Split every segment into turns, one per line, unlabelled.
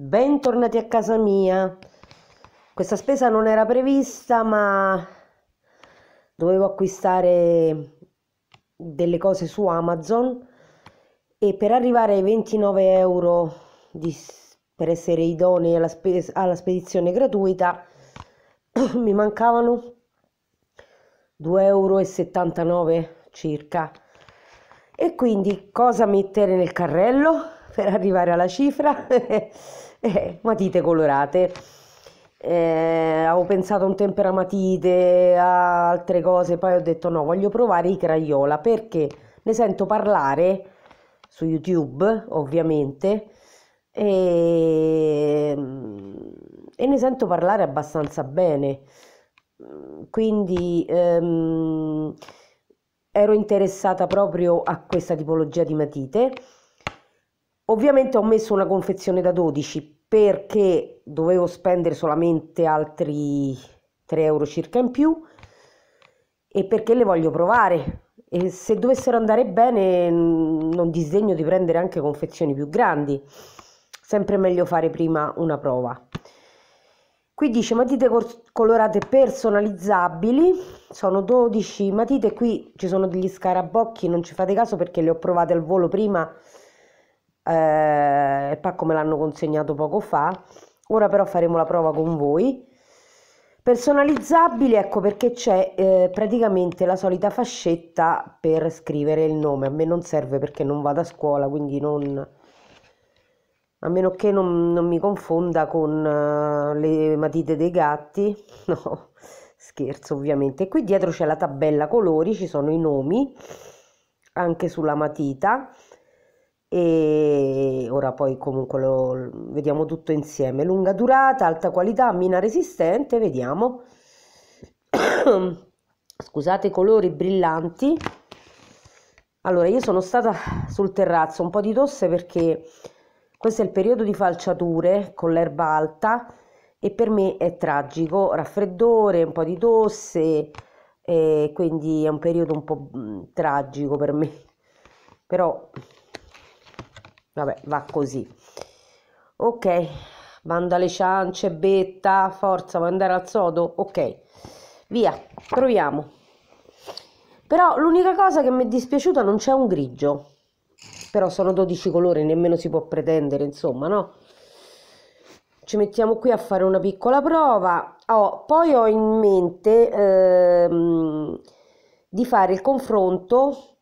Bentornati a casa mia. Questa spesa non era prevista, ma dovevo acquistare delle cose su Amazon e per arrivare ai 29 euro di, per essere idonei alla, spes- alla spedizione gratuita mi mancavano 2,79 euro circa. E quindi cosa mettere nel carrello per arrivare alla cifra? eh, matite colorate. Eh, avevo pensato a un temperamatite, a altre cose, poi ho detto no, voglio provare i crayola perché ne sento parlare su YouTube, ovviamente, e, e ne sento parlare abbastanza bene. Quindi ehm, ero interessata proprio a questa tipologia di matite Ovviamente ho messo una confezione da 12 perché dovevo spendere solamente altri 3 euro circa in più e perché le voglio provare. E se dovessero andare bene non disdegno di prendere anche confezioni più grandi. Sempre meglio fare prima una prova. Qui dice matite colorate personalizzabili, sono 12 matite, qui ci sono degli scarabocchi, non ci fate caso perché le ho provate al volo prima eh, il pacco me l'hanno consegnato poco fa, ora però faremo la prova con voi. Personalizzabili, ecco perché c'è eh, praticamente la solita fascetta per scrivere il nome, a me non serve perché non vado a scuola, quindi non a meno che non, non mi confonda con uh, le matite dei gatti, no, scherzo ovviamente. Qui dietro c'è la tabella colori, ci sono i nomi anche sulla matita e ora poi comunque lo vediamo tutto insieme lunga durata alta qualità mina resistente vediamo scusate colori brillanti allora io sono stata sul terrazzo un po' di tosse perché questo è il periodo di falciature con l'erba alta e per me è tragico raffreddore un po' di tosse quindi è un periodo un po' tragico per me però vabbè va così ok manda le ciance betta forza vuoi andare al sodo ok via proviamo però l'unica cosa che mi è dispiaciuta non c'è un grigio però sono 12 colori nemmeno si può pretendere insomma no ci mettiamo qui a fare una piccola prova oh, poi ho in mente ehm, di fare il confronto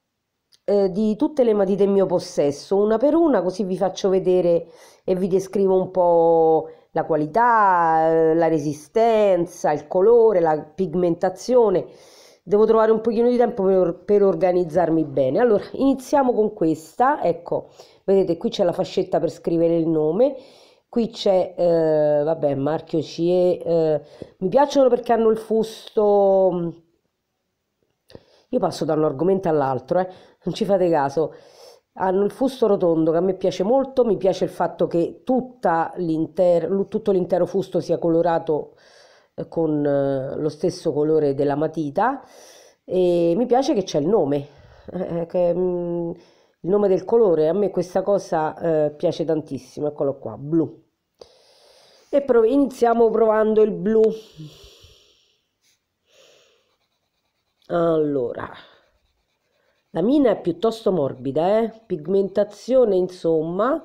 eh, di tutte le matite in mio possesso, una per una, così vi faccio vedere e vi descrivo un po' la qualità, eh, la resistenza, il colore, la pigmentazione. Devo trovare un pochino di tempo per, per organizzarmi bene. Allora, iniziamo con questa, ecco, vedete qui c'è la fascetta per scrivere il nome, qui c'è, eh, vabbè, marchio CE, eh, mi piacciono perché hanno il fusto... Io passo da un argomento all'altro, eh non ci fate caso, hanno il fusto rotondo che a me piace molto, mi piace il fatto che l'inter, tutto l'intero fusto sia colorato eh, con eh, lo stesso colore della matita e mi piace che c'è il nome, eh, che, mm, il nome del colore, a me questa cosa eh, piace tantissimo, eccolo qua, blu. E prov iniziamo provando il blu. Allora, la mina è piuttosto morbida, eh? pigmentazione insomma,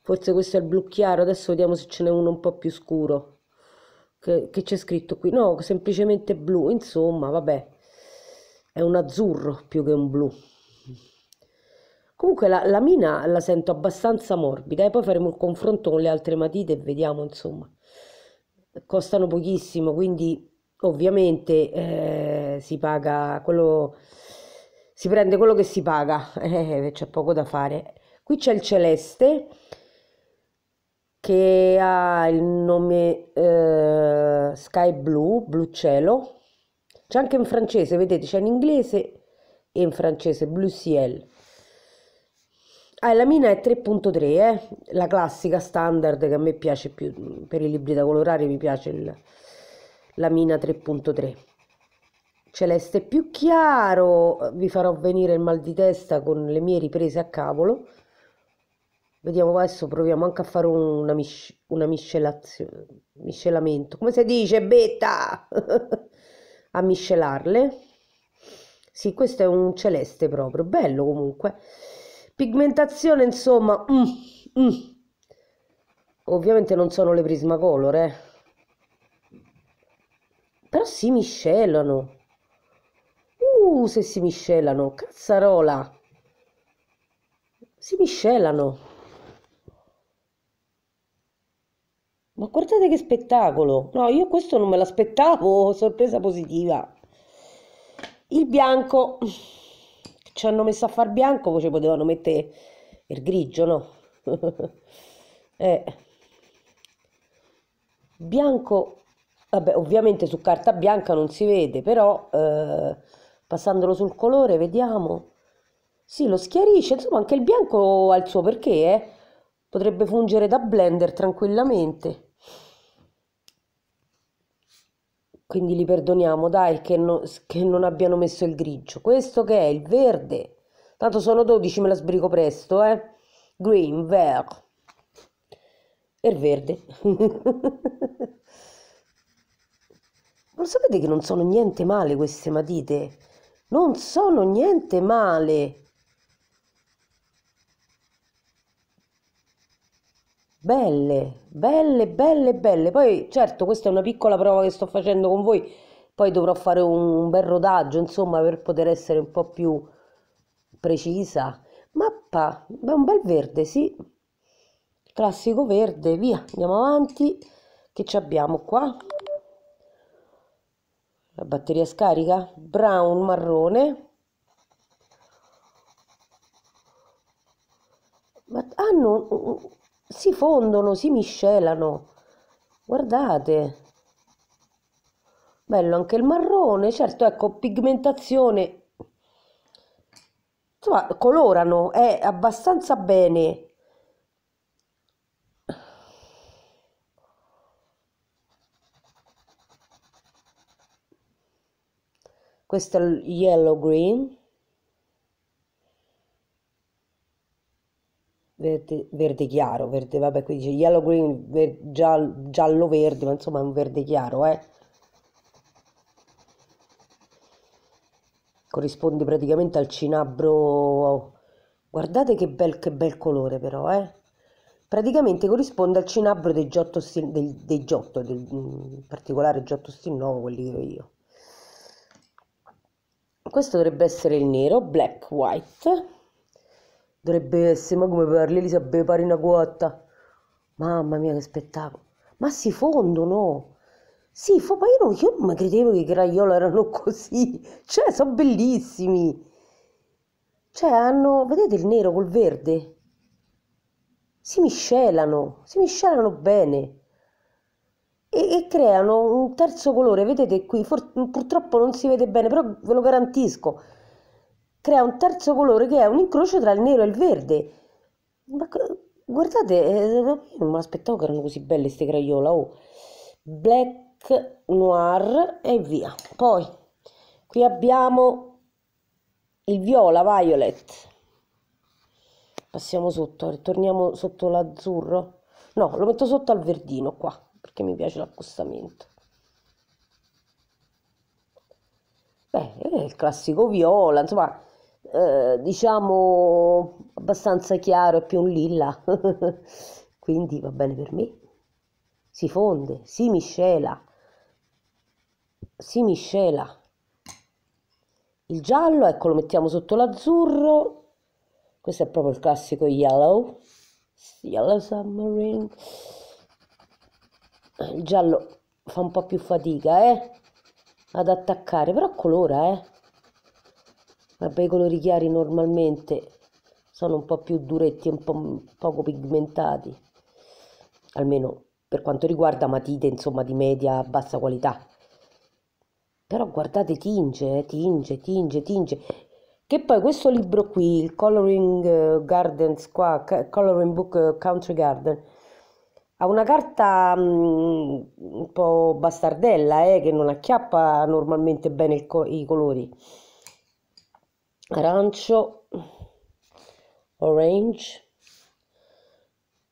forse questo è il blu chiaro, adesso vediamo se ce n'è uno un po' più scuro, che, c'è scritto qui, no, semplicemente blu, insomma, vabbè, è un azzurro più che un blu. Comunque la, la mina la sento abbastanza morbida e eh? poi faremo il confronto con le altre matite e vediamo insomma. Costano pochissimo, quindi ovviamente eh, si paga quello si prende quello che si paga, eh, eh, eh, c'è poco da fare. Qui c'è il celeste che ha il nome eh, Sky Blue, blu cielo. C'è anche in francese, vedete, c'è in inglese e in francese Blue Ciel. Ah, la mina è 3.3, eh? la classica standard che a me piace più, per i libri da colorare mi piace il, la mina 3.3 celeste più chiaro eh, vi farò venire il mal di testa con le mie riprese a cavolo vediamo adesso proviamo anche a fare una, mis- una miscelazione miscelamento come si dice betta a miscelarle sì questo è un celeste proprio bello comunque pigmentazione insomma mm, mm. ovviamente non sono le prismacolor eh però si miscelano Uh, se si miscelano, cazzarola! Si miscelano! Ma guardate che spettacolo! No, io questo non me l'aspettavo, sorpresa positiva. Il bianco, ci hanno messo a far bianco, poi ci potevano mettere il grigio, no? eh. Bianco, vabbè, ovviamente su carta bianca non si vede, però... Eh Passandolo sul colore, vediamo. Sì, lo schiarisce, insomma anche il bianco ha il suo perché, eh? potrebbe fungere da blender tranquillamente. Quindi li perdoniamo, dai, che, no, che non abbiano messo il grigio. Questo che è? Il verde. Tanto sono 12, me la sbrigo presto, eh. Green, verde. E il verde. non sapete che non sono niente male queste matite? non sono niente male. Belle, belle, belle, belle. Poi certo questa è una piccola prova che sto facendo con voi, poi dovrò fare un bel rodaggio, insomma, per poter essere un po' più precisa. Mappa, è un bel verde, sì. Classico verde, via, andiamo avanti. Che ci abbiamo qua? la batteria scarica, brown marrone, ma hanno, ah, mm, mm, si fondono, si miscelano, guardate, bello anche il marrone, certo ecco pigmentazione, insomma colorano, è abbastanza bene, questo yellow green Verde, verde, chiaro, verde, vabbè, qui dice yellow green, ver, giallo, giallo verde, ma insomma è un verde chiaro, eh. Corrisponde praticamente al cinabro. Guardate che bel, che bel colore, però, eh. Praticamente corrisponde al cinabro dei Giotto, del, dei Giotto, del, in particolare Giotto Stinnovo, quelli che ho io questo dovrebbe essere il nero, black, white. Dovrebbe essere, ma come parli Elisabetta, pare una guatta. Mamma mia che spettacolo. Ma si fondono. Sì, fo, ma io non, io non mi credevo che i Crayola erano così. Cioè, sono bellissimi. Cioè, hanno, vedete il nero col verde? Si miscelano, si miscelano bene e, e creano un terzo colore, vedete qui, for, purtroppo non si vede bene, però ve lo garantisco, crea un terzo colore che è un incrocio tra il nero e il verde. Ma guardate, eh, non me l'aspettavo che erano così belle queste crayola, oh. Black, noir e via. Poi, qui abbiamo il viola, violet. Passiamo sotto, torniamo sotto l'azzurro. No, lo metto sotto al verdino qua perché mi piace l'accostamento. Beh, è il classico viola, insomma, eh, diciamo abbastanza chiaro, è più un lilla, quindi va bene per me. Si fonde, si miscela, si miscela. Il giallo, ecco, lo mettiamo sotto l'azzurro. Questo è proprio il classico yellow, yellow submarine il giallo fa un po' più fatica eh, ad attaccare, però colora eh. Vabbè, i colori chiari normalmente sono un po' più duretti e un po' poco pigmentati, almeno per quanto riguarda matite insomma di media bassa qualità. Però guardate, tinge, eh, tinge, tinge, tinge. Che poi questo libro qui, il Coloring eh, Gardens qua, Coloring Book eh, Country Garden, ha una carta um, un po' bastardella eh, che non acchiappa normalmente bene co i colori arancio orange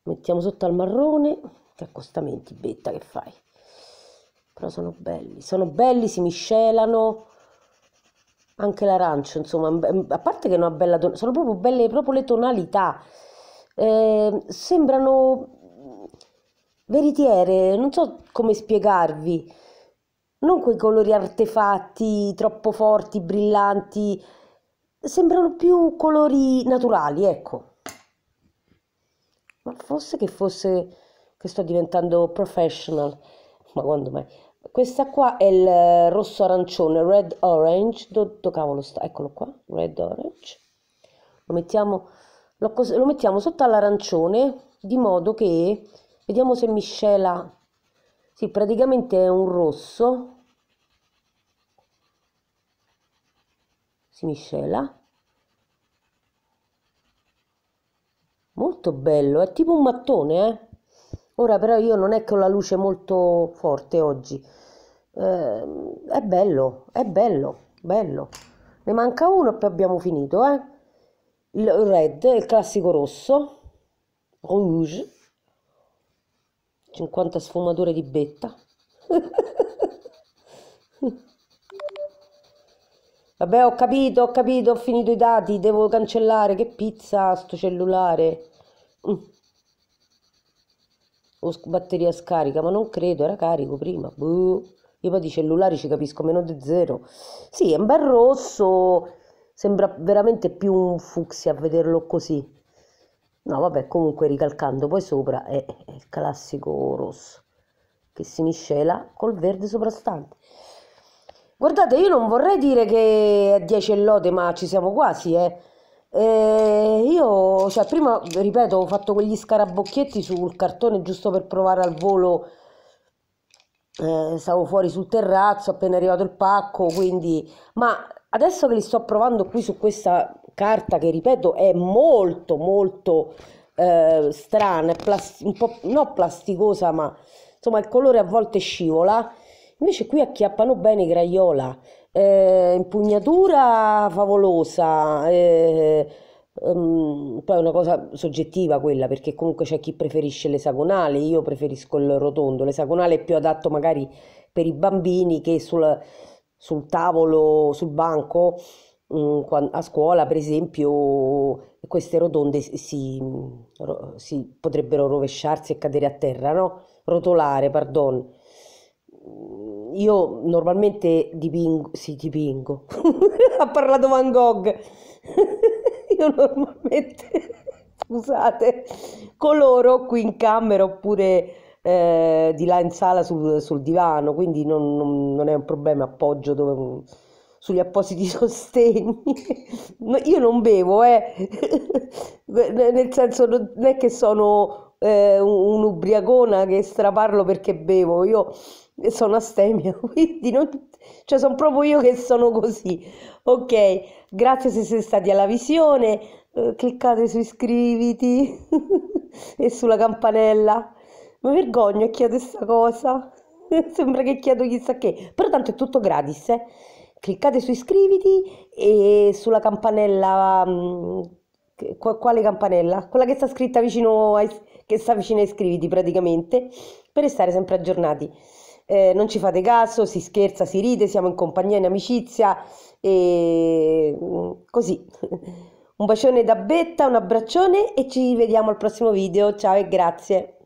mettiamo sotto al marrone che accostamenti betta che fai però sono belli sono belli si miscelano anche l'arancio insomma a parte che è una bella sono proprio belle proprio le tonalità eh, sembrano veritiere, non so come spiegarvi. Non quei colori artefatti troppo forti, brillanti, sembrano più colori naturali, ecco. Ma fosse che fosse che sto diventando professional, ma quando mai? Questa qua è il rosso arancione, red orange, dove do cavolo sta? Eccolo qua, red orange. Lo mettiamo, lo, lo mettiamo sotto all'arancione di modo che vediamo se miscela sì praticamente è un rosso si miscela molto bello è tipo un mattone eh? ora però io non è che ho la luce molto forte oggi eh, è bello è bello bello ne manca uno e poi abbiamo finito eh? il red il classico rosso rouge 50 sfumature di betta. Vabbè, ho capito, ho capito, ho finito i dati, devo cancellare. Che pizza sto cellulare. Mm. Ho batteria scarica, ma non credo, era carico prima. Buh. Io poi di cellulari ci capisco meno di zero. Sì, è un bel rosso, sembra veramente più un fucsia a vederlo così no vabbè comunque ricalcando poi sopra è, è il classico rosso che si miscela col verde soprastante guardate io non vorrei dire che è 10 e ma ci siamo quasi eh e eh, io, cioè, prima, ripeto, ho fatto quegli scarabocchietti sul cartone giusto per provare al volo. Eh, stavo fuori sul terrazzo, appena arrivato il pacco, quindi... Ma adesso che li sto provando qui su questa carta che ripeto è molto molto eh, strana, plasti- un po' non plasticosa ma insomma il colore a volte scivola, invece qui acchiappano bene i Graiola, eh, impugnatura favolosa, eh, um, poi è una cosa soggettiva quella perché comunque c'è chi preferisce l'esagonale, io preferisco il rotondo, l'esagonale è più adatto magari per i bambini che sul sul tavolo, sul banco, mm, a scuola per esempio queste rotonde si, si potrebbero rovesciarsi e cadere a terra, no? rotolare, pardon. Mm, io normalmente dipingo, sì dipingo, ha parlato Van Gogh, io normalmente, scusate, coloro qui in camera oppure eh, di là in sala sul, sul divano, quindi non, non, non, è un problema appoggio dove, sugli appositi sostegni. No, io non bevo, eh. nel senso non è che sono eh, un'ubriacona che straparlo perché bevo, io sono astemia, quindi non... cioè, sono proprio io che sono così. Ok, grazie se siete stati alla visione eh, cliccate su iscriviti e sulla campanella mi vergogno a chiedere questa cosa. Sembra che chiedo chissà che, però tanto è tutto gratis. Eh. Cliccate su iscriviti e sulla campanella. Mm, quale campanella? Quella che sta scritta vicino ai, che sta vicino ai iscriviti praticamente, per restare sempre aggiornati. Eh, non ci fate caso, si scherza, si ride, siamo in compagnia, in amicizia e mm, così. Un bacione da Betta, un abbraccione e ci vediamo al prossimo video. Ciao e grazie.